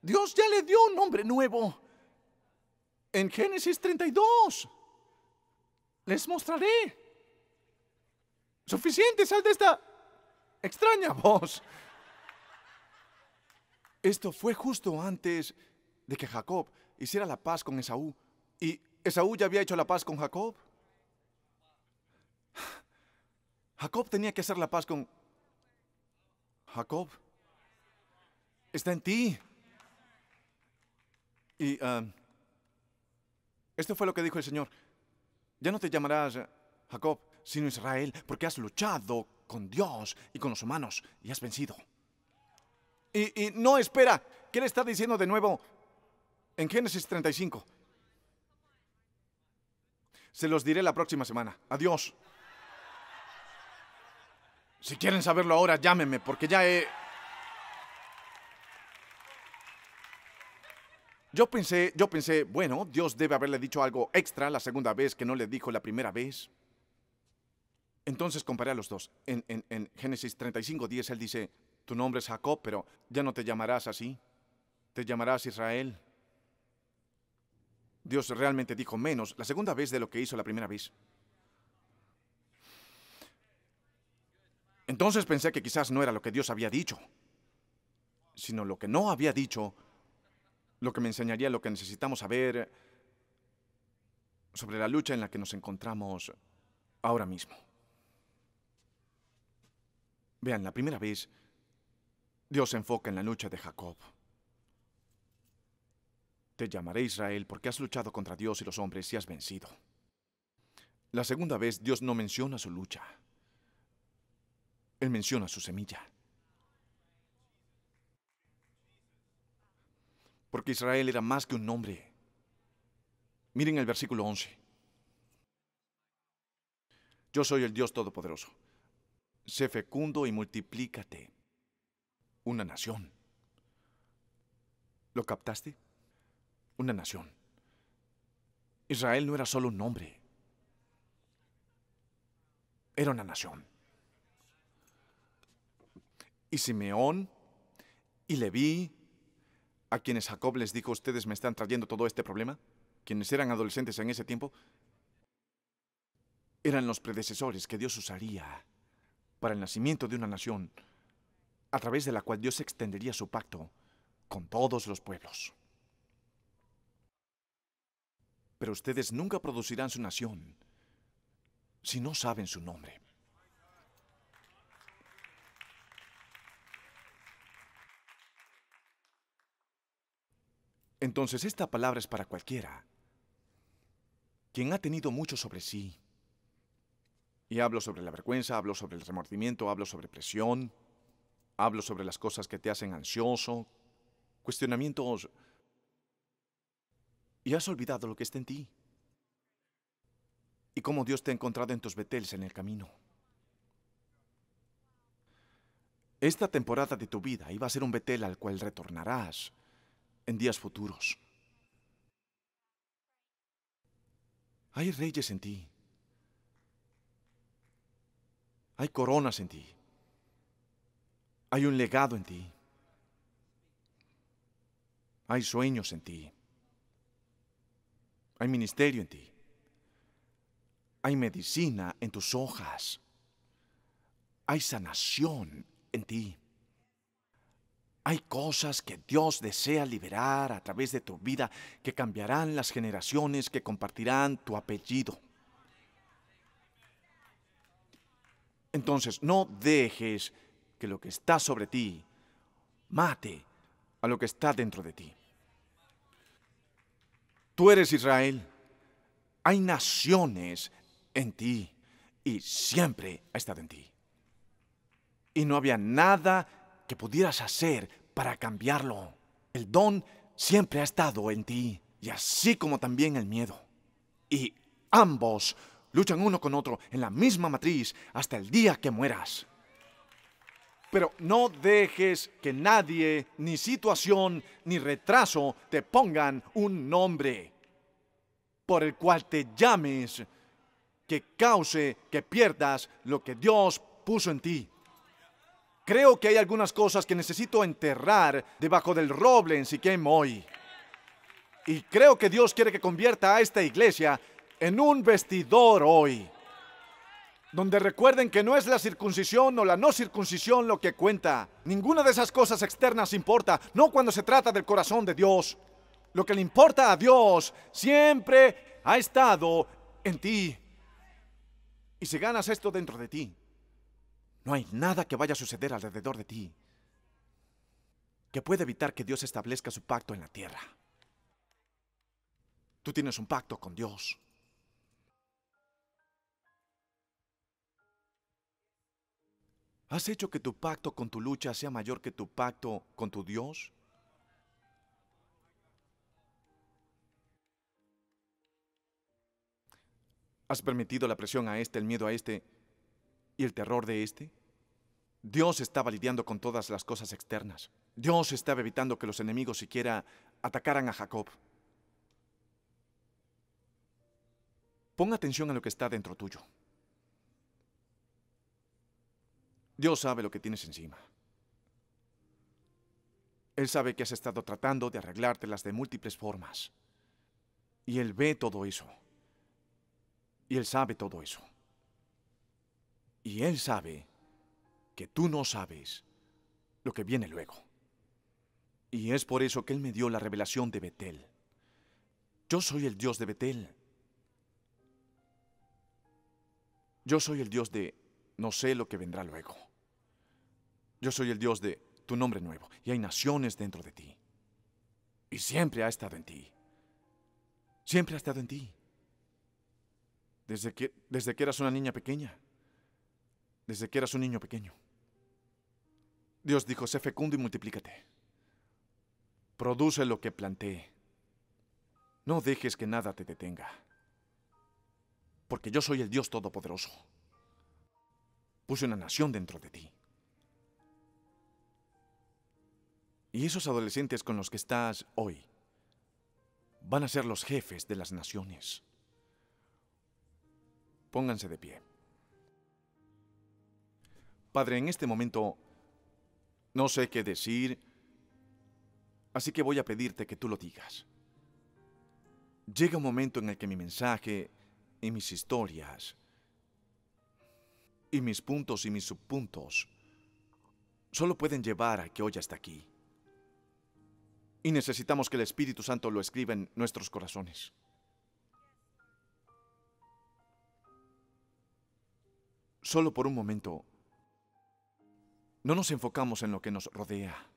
Dios ya le dio un nombre nuevo. En Génesis 32. Les mostraré. Suficiente, sal de esta extraña voz. Esto fue justo antes de que Jacob hiciera la paz con Esaú y Esaú ya había hecho la paz con Jacob. Jacob tenía que hacer la paz con... Jacob, está en ti. Y um, esto fue lo que dijo el Señor. Ya no te llamarás eh, Jacob, sino Israel, porque has luchado con Dios y con los humanos y has vencido. Y, y no espera, ¿qué le está diciendo de nuevo en Génesis 35? Se los diré la próxima semana. Adiós. Si quieren saberlo ahora, llámenme, porque ya he... Yo pensé, yo pensé, bueno, Dios debe haberle dicho algo extra la segunda vez que no le dijo la primera vez. Entonces comparé a los dos. En, en Génesis 35, 10, él dice, tu nombre es Jacob, pero ya no te llamarás así. Te llamarás Israel. Dios realmente dijo menos la segunda vez de lo que hizo la primera vez. Entonces pensé que quizás no era lo que Dios había dicho, sino lo que no había dicho, lo que me enseñaría lo que necesitamos saber sobre la lucha en la que nos encontramos ahora mismo. Vean, la primera vez Dios se enfoca en la lucha de Jacob te llamaré Israel porque has luchado contra Dios y los hombres y has vencido. La segunda vez Dios no menciona su lucha. Él menciona su semilla. Porque Israel era más que un nombre. Miren el versículo 11. Yo soy el Dios Todopoderoso. Sé fecundo y multiplícate. Una nación. ¿Lo captaste? una nación. Israel no era solo un nombre, era una nación. Y Simeón y Leví, a quienes Jacob les dijo, ustedes me están trayendo todo este problema, quienes eran adolescentes en ese tiempo, eran los predecesores que Dios usaría para el nacimiento de una nación, a través de la cual Dios extendería su pacto con todos los pueblos pero ustedes nunca producirán su nación si no saben su nombre. Entonces esta palabra es para cualquiera, quien ha tenido mucho sobre sí. Y hablo sobre la vergüenza, hablo sobre el remordimiento, hablo sobre presión, hablo sobre las cosas que te hacen ansioso, cuestionamientos y has olvidado lo que está en ti. Y cómo Dios te ha encontrado en tus betels en el camino. Esta temporada de tu vida iba a ser un Betel al cual retornarás en días futuros. Hay reyes en ti. Hay coronas en ti. Hay un legado en ti. Hay sueños en ti. Hay ministerio en ti. Hay medicina en tus hojas. Hay sanación en ti. Hay cosas que Dios desea liberar a través de tu vida que cambiarán las generaciones que compartirán tu apellido. Entonces, no dejes que lo que está sobre ti mate a lo que está dentro de ti. Tú eres Israel. Hay naciones en ti y siempre ha estado en ti. Y no había nada que pudieras hacer para cambiarlo. El don siempre ha estado en ti y así como también el miedo. Y ambos luchan uno con otro en la misma matriz hasta el día que mueras. Pero no dejes que nadie, ni situación, ni retraso te pongan un nombre por el cual te llames que cause que pierdas lo que Dios puso en ti. Creo que hay algunas cosas que necesito enterrar debajo del roble en Siquem hoy. Y creo que Dios quiere que convierta a esta iglesia en un vestidor hoy donde recuerden que no es la circuncisión o la no circuncisión lo que cuenta. Ninguna de esas cosas externas importa, no cuando se trata del corazón de Dios. Lo que le importa a Dios siempre ha estado en ti. Y si ganas esto dentro de ti, no hay nada que vaya a suceder alrededor de ti que pueda evitar que Dios establezca su pacto en la tierra. Tú tienes un pacto con Dios. ¿Has hecho que tu pacto con tu lucha sea mayor que tu pacto con tu Dios? ¿Has permitido la presión a este, el miedo a este y el terror de este? Dios estaba lidiando con todas las cosas externas. Dios estaba evitando que los enemigos siquiera atacaran a Jacob. Pon atención a lo que está dentro tuyo. Dios sabe lo que tienes encima. Él sabe que has estado tratando de arreglártelas de múltiples formas. Y Él ve todo eso. Y Él sabe todo eso. Y Él sabe que tú no sabes lo que viene luego. Y es por eso que Él me dio la revelación de Betel. Yo soy el Dios de Betel. Yo soy el Dios de no sé lo que vendrá luego. Yo soy el Dios de tu nombre nuevo y hay naciones dentro de ti. Y siempre ha estado en ti. Siempre ha estado en ti. Desde que, desde que eras una niña pequeña. Desde que eras un niño pequeño. Dios dijo, sé fecundo y multiplícate. Produce lo que planté. No dejes que nada te detenga. Porque yo soy el Dios Todopoderoso puse una nación dentro de ti. Y esos adolescentes con los que estás hoy van a ser los jefes de las naciones. Pónganse de pie. Padre, en este momento no sé qué decir, así que voy a pedirte que tú lo digas. Llega un momento en el que mi mensaje y mis historias y mis puntos y mis subpuntos solo pueden llevar a que hoy hasta aquí. Y necesitamos que el Espíritu Santo lo escriba en nuestros corazones. Solo por un momento, no nos enfocamos en lo que nos rodea,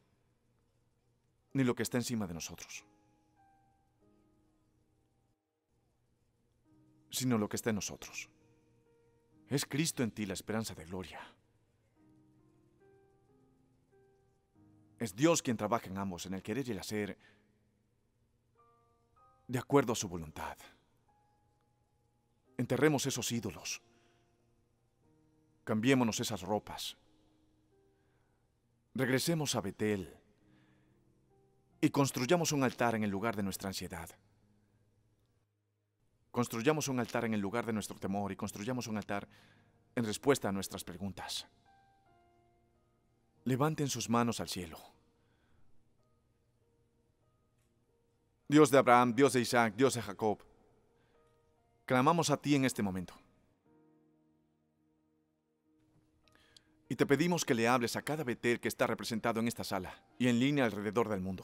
ni lo que está encima de nosotros, sino lo que está en nosotros. Es Cristo en ti la esperanza de gloria. Es Dios quien trabaja en ambos, en el querer y el hacer, de acuerdo a su voluntad. Enterremos esos ídolos. Cambiémonos esas ropas. Regresemos a Betel y construyamos un altar en el lugar de nuestra ansiedad. Construyamos un altar en el lugar de nuestro temor y construyamos un altar en respuesta a nuestras preguntas. Levanten sus manos al cielo. Dios de Abraham, Dios de Isaac, Dios de Jacob, clamamos a ti en este momento. Y te pedimos que le hables a cada Betel que está representado en esta sala y en línea alrededor del mundo.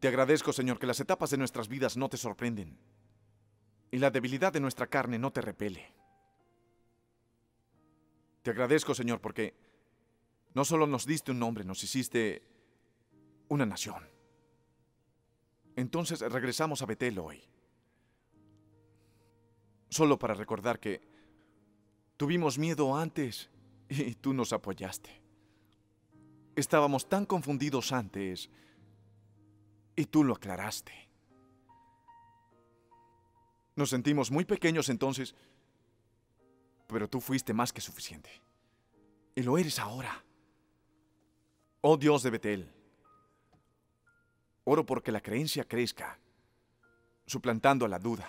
Te agradezco, Señor, que las etapas de nuestras vidas no te sorprenden y la debilidad de nuestra carne no te repele. Te agradezco, Señor, porque no solo nos diste un nombre, nos hiciste una nación. Entonces regresamos a Betel hoy, solo para recordar que tuvimos miedo antes y tú nos apoyaste. Estábamos tan confundidos antes y tú lo aclaraste. Nos sentimos muy pequeños entonces, pero tú fuiste más que suficiente. Y lo eres ahora. Oh Dios de Betel, oro porque la creencia crezca, suplantando a la duda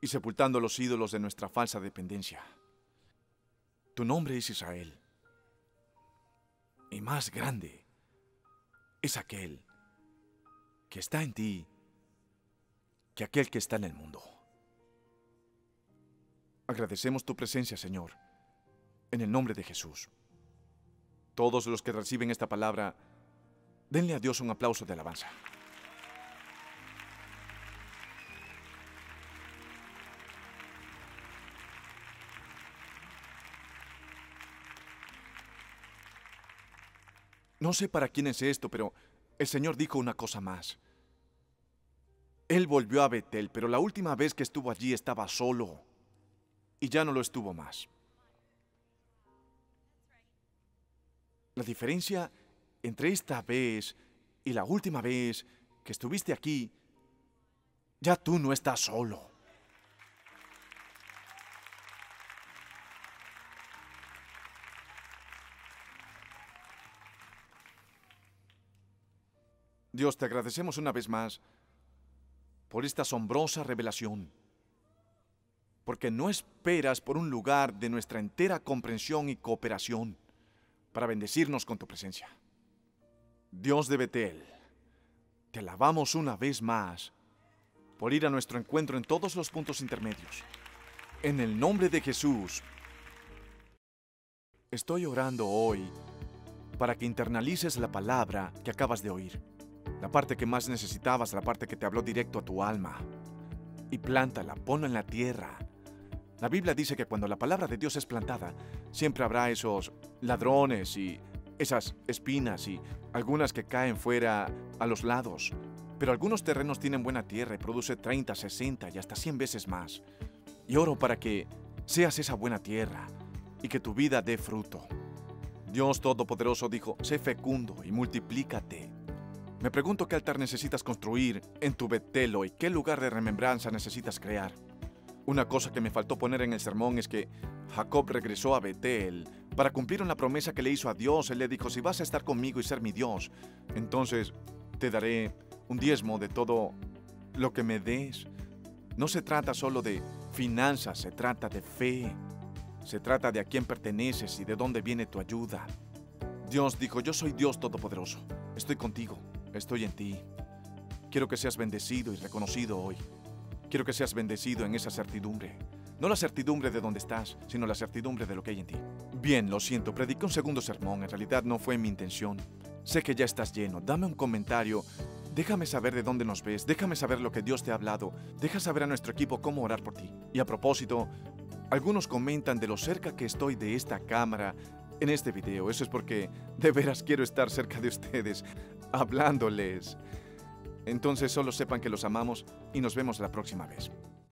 y sepultando los ídolos de nuestra falsa dependencia. Tu nombre es Israel, y más grande es aquel que está en ti que aquel que está en el mundo. Agradecemos tu presencia, Señor, en el nombre de Jesús. Todos los que reciben esta palabra, denle a Dios un aplauso de alabanza. No sé para quién es esto, pero el Señor dijo una cosa más. Él volvió a Betel, pero la última vez que estuvo allí estaba solo y ya no lo estuvo más. La diferencia entre esta vez y la última vez que estuviste aquí, ya tú no estás solo. Dios, te agradecemos una vez más por esta asombrosa revelación, porque no esperas por un lugar de nuestra entera comprensión y cooperación para bendecirnos con tu presencia. Dios de Betel, te alabamos una vez más por ir a nuestro encuentro en todos los puntos intermedios. En el nombre de Jesús, estoy orando hoy para que internalices la palabra que acabas de oír la parte que más necesitabas, la parte que te habló directo a tu alma. Y plántala, ponla en la tierra. La Biblia dice que cuando la palabra de Dios es plantada, siempre habrá esos ladrones y esas espinas y algunas que caen fuera a los lados. Pero algunos terrenos tienen buena tierra y produce 30, 60 y hasta 100 veces más. Y oro para que seas esa buena tierra y que tu vida dé fruto. Dios Todopoderoso dijo, sé fecundo y multiplícate me pregunto qué altar necesitas construir en tu Betel y qué lugar de remembranza necesitas crear. Una cosa que me faltó poner en el sermón es que Jacob regresó a Betel para cumplir una promesa que le hizo a Dios. Él le dijo, si vas a estar conmigo y ser mi Dios, entonces te daré un diezmo de todo lo que me des. No se trata solo de finanzas, se trata de fe. Se trata de a quién perteneces y de dónde viene tu ayuda. Dios dijo, yo soy Dios Todopoderoso, estoy contigo estoy en ti. Quiero que seas bendecido y reconocido hoy. Quiero que seas bendecido en esa certidumbre. No la certidumbre de dónde estás, sino la certidumbre de lo que hay en ti. Bien, lo siento, prediqué un segundo sermón, en realidad no fue mi intención. Sé que ya estás lleno, dame un comentario, déjame saber de dónde nos ves, déjame saber lo que Dios te ha hablado, deja saber a nuestro equipo cómo orar por ti. Y a propósito, algunos comentan de lo cerca que estoy de esta cámara en este video. Eso es porque de veras quiero estar cerca de ustedes, *laughs* hablándoles. Entonces solo sepan que los amamos y nos vemos la próxima vez.